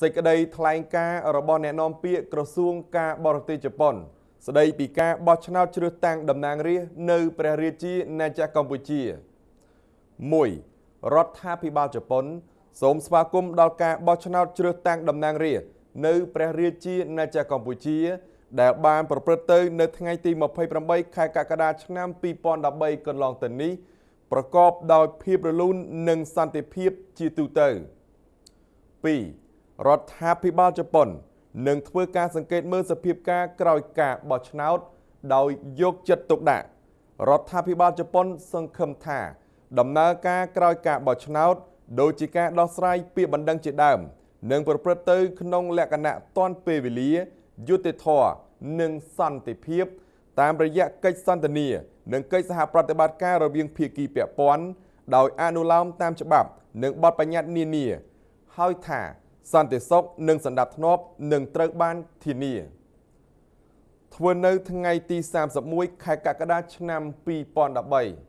សេចក្តីថ្លែងការណ៍របស់អ្នកនាំពាក្យក្រសួងការបរទេសជប៉ុន ស្តីពីការបោះឆ្នោតជ្រើសតាំងតំណាងរាស្ត្រនៅព្រះរាជាណាចក្រកម្ពុជា1រដ្ឋាភិបាលជប៉ុនសូមស្វាគមន៍ដល់ការបោះឆ្នោតជ្រើសតាំងតំណាងរាស្ត្រនៅព្រះរាជាណាចក្រកម្ពុជាដែលបានប្រព្រឹត្តទៅនៅថ្ងៃទី28ខែកក្កដាឆ្នាំ2013កន្លងទៅនេះប្រកបដោយភាពរលូននិងសន្តិភាពជាទូទៅ2រដ្ឋាភិបាលជប៉ុននឹងធ្វើការសង្កេតមើលសភាពការក្រោយការបោះឆ្នោតដោយយកចិត្តទុកដាក់រដ្ឋាភិបាលជប៉ុនសង្ឃឹមថា ដំណើរការក្រោយការបោះឆ្នោតដោយជាការដោះស្រាយពាក្យបណ្ដឹងជាដើមនឹងប្រព្រឹត្តទៅក្នុងលក្ខណៈទាន់ពេលវេលាយុត្តិធម៌និងសន្តិភាពតាមរយៈកិច្ចសន្ទនានិងកិច្ចសហប្រតិបត្តិការរវាងភាគីពាក់ព័ន្ធដោយអនុលោមតាមច្បាប់និងបទបញ្ញត្តិនានាហើយថាសន្តិសុខនិងសន្តិភាពនឹងត្រូវបានធានា ធ្វើនៅថ្ងៃទី31ខែកក្កដាឆ្នាំ2013